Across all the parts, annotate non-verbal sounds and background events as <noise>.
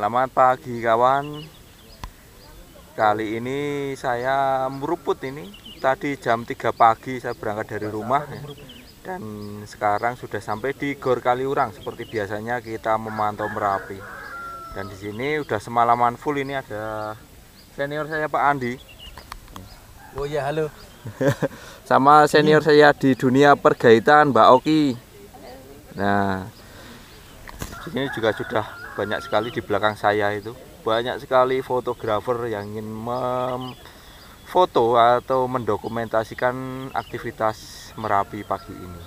Selamat pagi kawan Kali ini saya meruput ini Tadi jam 3 pagi saya berangkat dari rumah ya. Dan sekarang sudah sampai di Gor Kaliurang Seperti biasanya kita memantau Merapi Dan di sini udah semalaman full ini ada senior saya Pak Andi Oh ya halo <laughs> Sama senior saya di dunia pergaitan Mbak Oki Nah ini juga sudah banyak sekali di belakang saya itu banyak sekali fotografer yang ingin memfoto atau mendokumentasikan aktivitas Merapi pagi ini.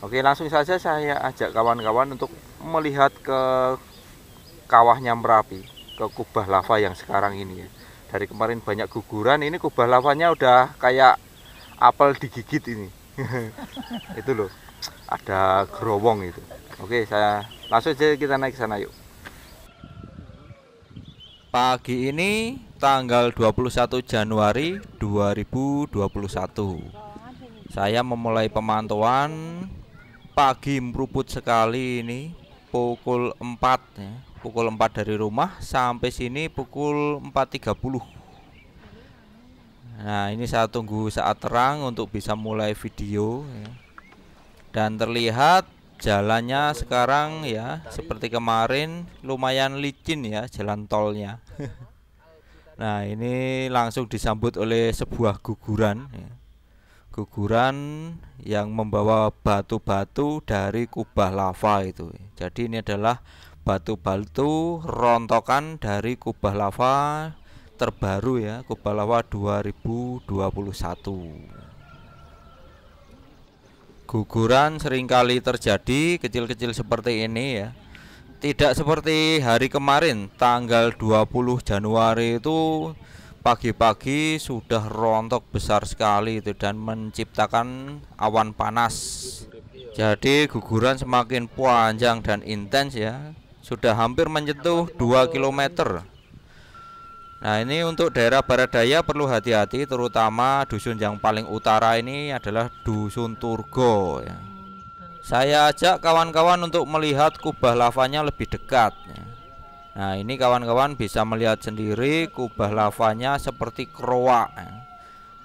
Oke, langsung saja saya ajak kawan-kawan untuk melihat ke kawahnya Merapi, ke kubah lava yang sekarang ini ya. Dari kemarin banyak guguran, ini kubah lavanya udah kayak apel digigit ini. <laughs> itu loh, ada gerowong itu. Oke, saya langsung aja kita naik sana yuk. Pagi ini tanggal 21 Januari 2021 Saya memulai pemantauan Pagi meruput sekali ini Pukul 4 ya. Pukul 4 dari rumah sampai sini pukul 4.30 Nah ini saya tunggu saat terang untuk bisa mulai video ya. Dan terlihat jalannya sekarang ya seperti kemarin lumayan licin ya jalan tolnya <laughs> nah ini langsung disambut oleh sebuah guguran ya. guguran yang membawa batu-batu dari kubah lava itu jadi ini adalah batu-batu rontokan dari kubah lava terbaru ya kubah lava 2021 Guguran seringkali terjadi kecil-kecil seperti ini ya. Tidak seperti hari kemarin tanggal 20 Januari itu pagi-pagi sudah rontok besar sekali itu dan menciptakan awan panas. Jadi guguran semakin panjang dan intens ya. Sudah hampir menyentuh 2 km. Nah ini untuk daerah barat daya perlu hati-hati terutama dusun yang paling utara ini adalah dusun Turgo ya. Saya ajak kawan-kawan untuk melihat kubah lavanya lebih dekat ya. Nah ini kawan-kawan bisa melihat sendiri kubah lavanya seperti kroa ya.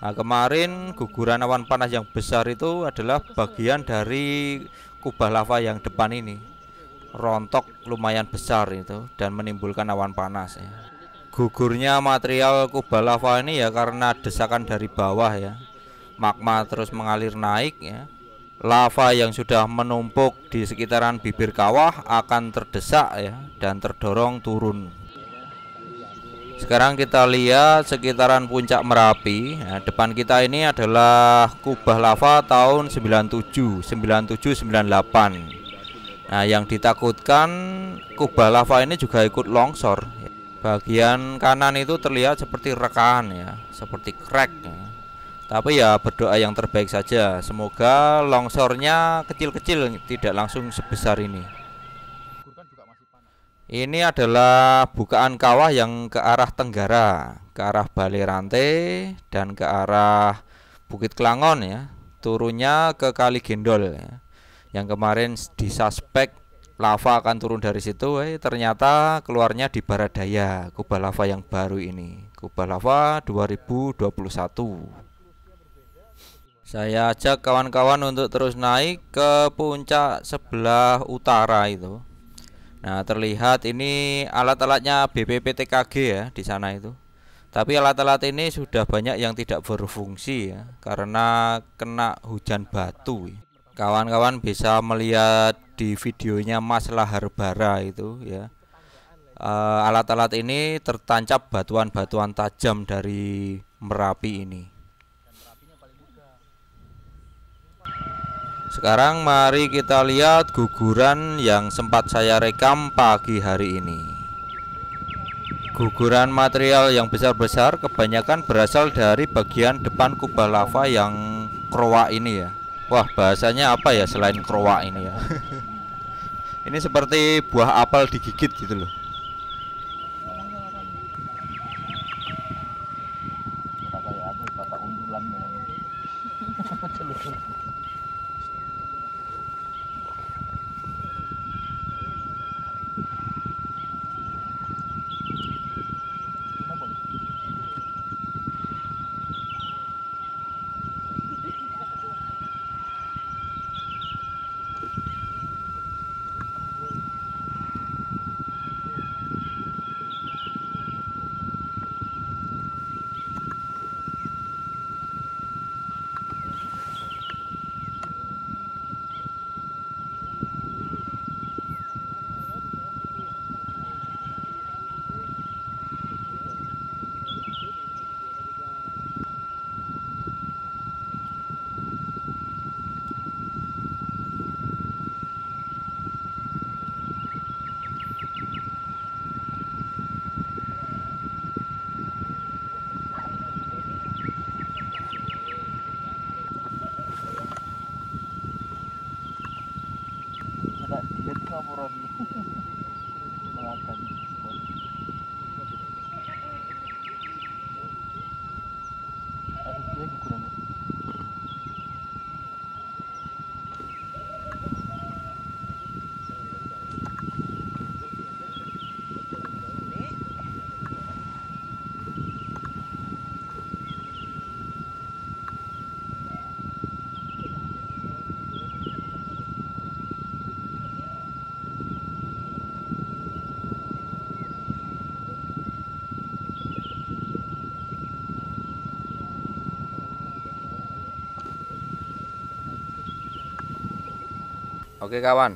Nah kemarin guguran awan panas yang besar itu adalah bagian dari kubah lava yang depan ini Rontok lumayan besar itu dan menimbulkan awan panas ya gugurnya material kubah lava ini ya karena desakan dari bawah ya magma terus mengalir naik ya lava yang sudah menumpuk di sekitaran bibir kawah akan terdesak ya dan terdorong turun sekarang kita lihat sekitaran puncak Merapi nah, depan kita ini adalah kubah lava tahun 97 97 98 Nah yang ditakutkan kubah lava ini juga ikut longsor ya bagian kanan itu terlihat seperti rekan ya seperti crack ya. tapi ya berdoa yang terbaik saja semoga longsornya kecil-kecil tidak langsung sebesar ini ini adalah bukaan kawah yang ke arah tenggara ke arah Bali Rante dan ke arah Bukit Kelangon ya turunnya ke Kali Gendol ya. yang kemarin disuspek lava akan turun dari situ eh, ternyata keluarnya di barat daya kubah lava yang baru ini kubah lava 2021 saya ajak kawan-kawan untuk terus naik ke puncak sebelah utara itu nah terlihat ini alat-alatnya BPPTKG ya di sana itu tapi alat-alat ini sudah banyak yang tidak berfungsi ya karena kena hujan batu kawan-kawan bisa melihat di videonya Mas Lahar Bara itu ya eh, alat-alat uh, ini tertancap batuan-batuan tajam dari Merapi ini. Sekarang mari kita lihat guguran yang sempat saya rekam pagi hari ini. Guguran material yang besar-besar kebanyakan berasal dari bagian depan kubah lava yang kroa ini ya. Wah, bahasanya apa ya selain kroa ini ya? <laughs> ini seperti buah apel digigit gitu loh. Oke kawan,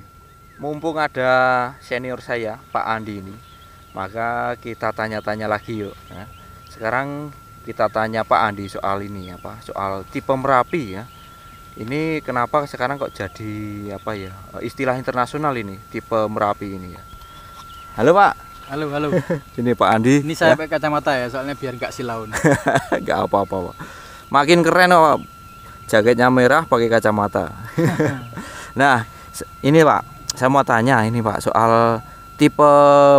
mumpung ada senior saya Pak Andi ini, maka kita tanya-tanya lagi yuk. Ya. sekarang kita tanya Pak Andi soal ini apa? Soal tipe merapi ya. Ini kenapa sekarang kok jadi apa ya istilah internasional ini tipe merapi ini ya? Halo Pak. Halo halo. <laughs> ini Pak Andi. Ini saya ya? pakai kacamata ya soalnya biar nggak silau. <laughs> nggak apa-apa Pak. Makin keren Pak. Jaketnya merah pakai kacamata. <laughs> nah ini Pak, saya mau tanya ini Pak soal tipe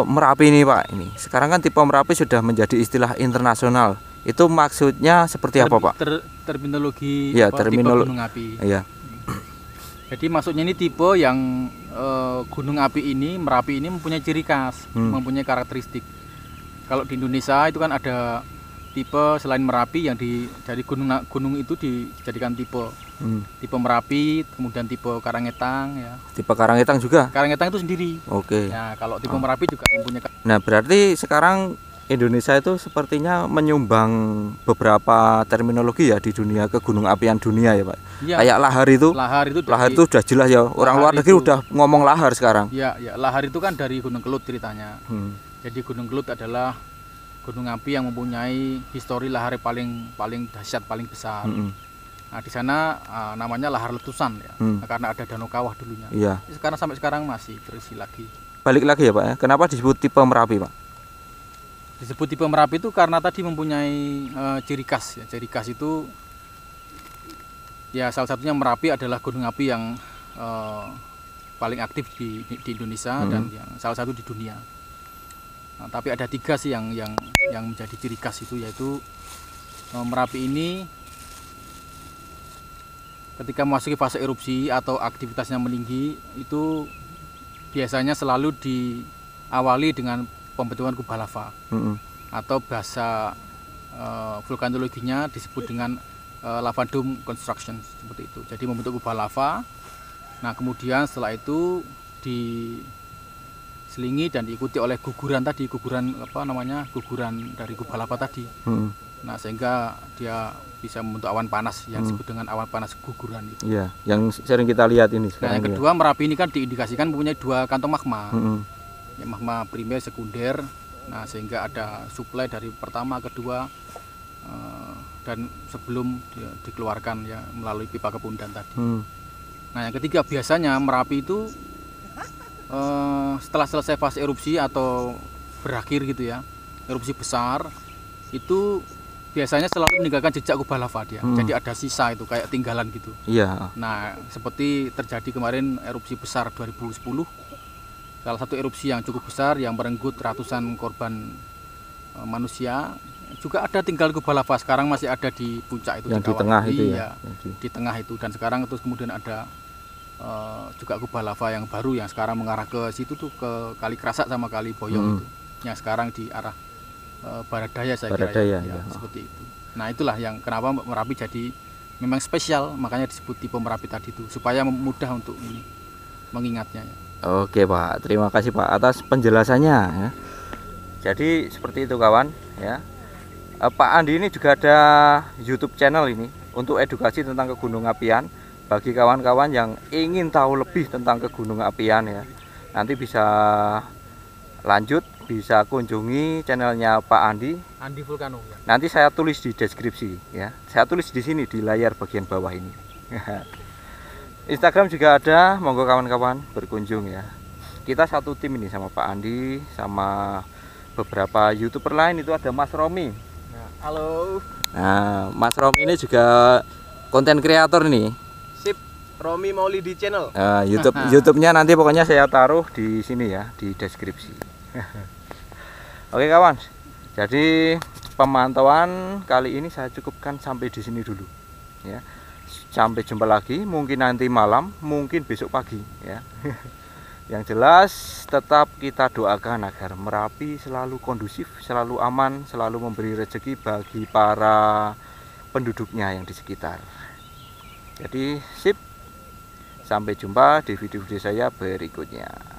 Merapi ini Pak. Ini sekarang kan tipe Merapi sudah menjadi istilah internasional. Itu maksudnya seperti ter, apa Pak? Ter, terminologi ya, terminologi gunung api. Iya. Jadi maksudnya ini tipe yang e, gunung api ini Merapi ini mempunyai ciri khas, hmm. mempunyai karakteristik. Kalau di Indonesia itu kan ada tipe selain Merapi yang di dari gunung gunung itu dijadikan tipe. Hmm. Tipe Merapi, kemudian tipe Karangetang ya. Tipe Karangetang juga? Karangetang itu sendiri. Oke. Okay. Ya, nah, kalau tipe oh. Merapi juga mempunyai Nah, berarti sekarang Indonesia itu sepertinya menyumbang beberapa terminologi ya di dunia ke gunung apian dunia ya Pak. Ya. Kayak lahar itu. Lahar itu dari, lahar itu sudah jelas ya. Orang luar negeri udah ngomong lahar sekarang. Ya, ya, lahar itu kan dari Gunung Kelut ceritanya. Hmm. Jadi Gunung Kelut adalah gunung api yang mempunyai histori lahar paling paling dahsyat paling besar. Mm -hmm. Nah di sana uh, namanya lahar letusan ya, mm. karena ada danau kawah dulunya. Iya. Sekarang sampai sekarang masih terisi lagi. Balik lagi ya pak ya, kenapa disebut tipe merapi pak? Disebut tipe merapi itu karena tadi mempunyai uh, ciri khas ya, ciri khas itu ya salah satunya merapi adalah gunung api yang uh, paling aktif di, di Indonesia mm. dan yang salah satu di dunia. Nah, tapi ada tiga sih yang yang yang menjadi ciri khas itu yaitu eh, Merapi ini ketika memasuki fase erupsi atau aktivitasnya meninggi itu biasanya selalu diawali dengan pembentukan kubah lava mm -hmm. atau bahasa uh, vulkanologinya disebut dengan uh, lava dome construction seperti itu. Jadi membentuk kubah lava. Nah kemudian setelah itu di diselingi dan diikuti oleh guguran tadi guguran apa namanya guguran dari gubalapa tadi hmm. nah sehingga dia bisa membentuk awan panas yang hmm. disebut dengan awan panas guguran itu ya yang sering kita lihat ini nah yang iya. kedua ya. merapi ini kan diindikasikan mempunyai dua kantong magma hmm. ya, magma primer sekunder nah sehingga ada suplai dari pertama kedua eh, dan sebelum di, dikeluarkan ya melalui pipa kepundan tadi hmm. nah yang ketiga biasanya merapi itu Eh, setelah selesai fase erupsi atau berakhir gitu ya erupsi besar itu biasanya selalu meninggalkan jejak kubah lava dia. Hmm. Jadi ada sisa itu kayak tinggalan gitu. Iya. Nah, seperti terjadi kemarin erupsi besar 2010. Salah satu erupsi yang cukup besar yang merenggut ratusan korban e, manusia juga ada tinggal kubah lava sekarang masih ada di puncak itu yang di, di tengah itu ya. Iya, di tengah itu dan sekarang terus kemudian ada Eh, juga kubah lava yang baru yang sekarang mengarah ke situ tuh ke Kali Kerasak sama Kali Boyong hmm. itu yang sekarang di arah uh, barat daya saya barat kira ya. daya, ya, ya. seperti itu. Nah itulah yang kenapa Merapi jadi memang spesial makanya disebut tipe Merapi tadi itu supaya mudah untuk ini mengingatnya. Ya. Oke Pak, terima kasih Pak atas penjelasannya. Ya. Jadi seperti itu kawan ya. Eh, Pak Andi ini juga ada YouTube channel ini untuk edukasi tentang kegunung apian bagi kawan-kawan yang ingin tahu lebih tentang Gunung apian ya nanti bisa lanjut bisa kunjungi channelnya Pak Andi Andi vulcano. ya. nanti saya tulis di deskripsi ya saya tulis di sini di layar bagian bawah ini <laughs> Instagram juga ada monggo kawan-kawan berkunjung ya kita satu tim ini sama Pak Andi sama beberapa youtuber lain itu ada Mas Romi nah, halo nah Mas Romi ini juga konten kreator nih Romi Maulidi Channel. Uh, YouTube YouTube-nya nanti pokoknya saya taruh di sini ya di deskripsi. <laughs> Oke kawan, jadi pemantauan kali ini saya cukupkan sampai di sini dulu. Ya, sampai jumpa lagi. Mungkin nanti malam, mungkin besok pagi. Ya, <laughs> yang jelas tetap kita doakan agar Merapi selalu kondusif, selalu aman, selalu memberi rezeki bagi para penduduknya yang di sekitar. Jadi sip. Sampai jumpa di video-video saya berikutnya.